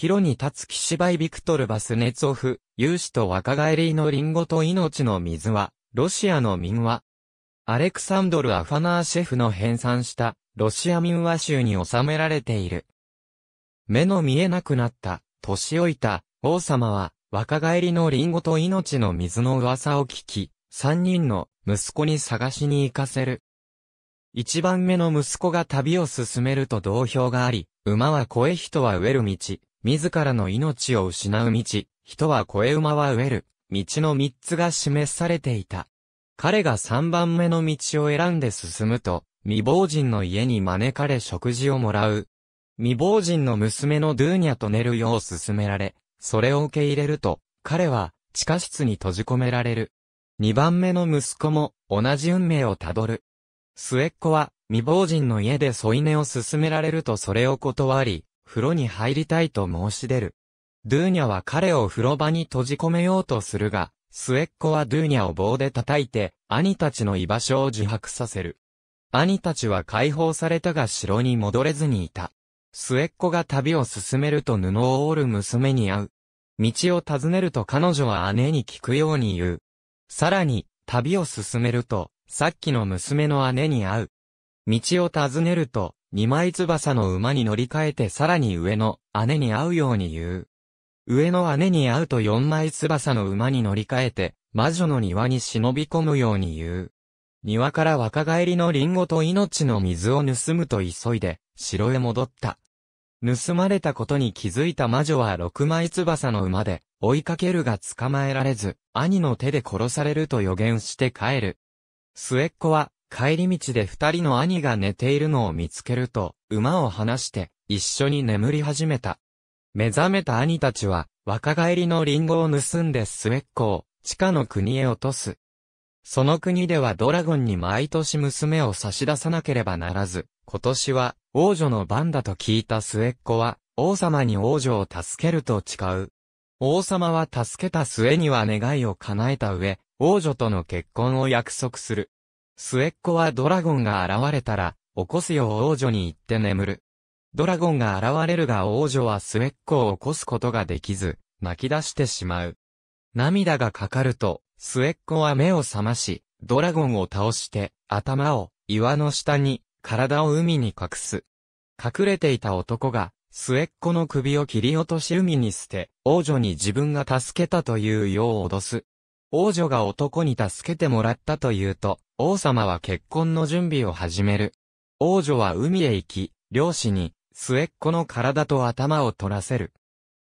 帰路に立つバイビクトル・バスネツオフ、勇士と若返りのリンゴと命の水は、ロシアの民話。アレクサンドル・アファナーシェフの編纂した、ロシア民話集に収められている。目の見えなくなった、年老いた、王様は、若返りのリンゴと命の水の噂を聞き、三人の息子に探しに行かせる。一番目の息子が旅を進めると同票があり、馬は肥人は植える道、自らの命を失う道、人は越え馬は植える、道の三つが示されていた。彼が三番目の道を選んで進むと、未亡人の家に招かれ食事をもらう。未亡人の娘のドゥーニャと寝るよう勧められ、それを受け入れると、彼は地下室に閉じ込められる。二番目の息子も同じ運命をたどる。末っ子は未亡人の家で添い寝を勧められるとそれを断り、風呂に入りたいと申し出る。ドゥーニャは彼を風呂場に閉じ込めようとするが、末っ子はドゥーニャを棒で叩いて、兄たちの居場所を自白させる。兄たちは解放されたが城に戻れずにいた。末っ子が旅を進めると布を織る娘に会う。道を尋ねると彼女は姉に聞くように言う。さらに、旅を進めると、さっきの娘の姉に会う。道を尋ねると、二枚翼の馬に乗り換えてさらに上の姉に会うように言う。上の姉に会うと四枚翼の馬に乗り換えて、魔女の庭に忍び込むように言う。庭から若返りのリンゴと命の水を盗むと急いで、城へ戻った。盗まれたことに気づいた魔女は六枚翼の馬で、追いかけるが捕まえられず、兄の手で殺されると予言して帰る。末っ子は、帰り道で二人の兄が寝ているのを見つけると、馬を離して、一緒に眠り始めた。目覚めた兄たちは、若返りのリンゴを盗んで末っ子を、地下の国へ落とす。その国ではドラゴンに毎年娘を差し出さなければならず、今年は王女の番だと聞いた末っ子は、王様に王女を助けると誓う。王様は助けた末には願いを叶えた上、王女との結婚を約束する。末っ子はドラゴンが現れたら、起こすよう王女に言って眠る。ドラゴンが現れるが王女は末っ子を起こすことができず、泣き出してしまう。涙がかかると、末っ子は目を覚まし、ドラゴンを倒して、頭を岩の下に、体を海に隠す。隠れていた男が、末っ子の首を切り落とし海に捨て、王女に自分が助けたというよう脅す。王女が男に助けてもらったというと、王様は結婚の準備を始める。王女は海へ行き、漁師に、末っ子の体と頭を取らせる。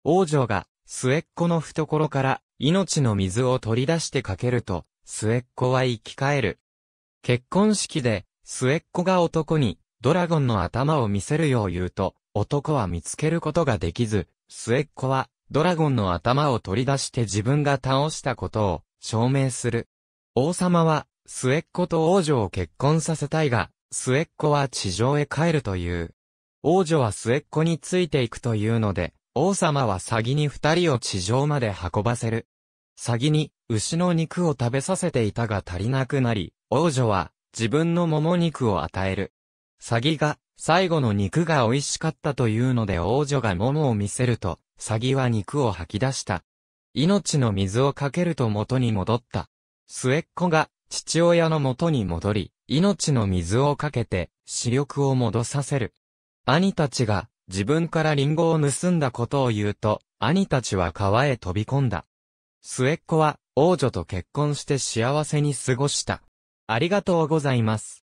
王女が、末っ子の懐から、命の水を取り出してかけると、末っ子は生き返る。結婚式で、末っ子が男に、ドラゴンの頭を見せるよう言うと、男は見つけることができず、末っ子は、ドラゴンの頭を取り出して自分が倒したことを、証明する。王様は、末っ子と王女を結婚させたいが、末っ子は地上へ帰るという。王女は末っ子についていくというので、王様は詐欺に二人を地上まで運ばせる。詐欺に牛の肉を食べさせていたが足りなくなり、王女は自分のもも肉を与える。詐欺が最後の肉が美味しかったというので王女がももを見せると、詐欺は肉を吐き出した。命の水をかけると元に戻った。末っ子が父親の元に戻り、命の水をかけて、視力を戻させる。兄たちが、自分からリンゴを盗んだことを言うと、兄たちは川へ飛び込んだ。末っ子は、王女と結婚して幸せに過ごした。ありがとうございます。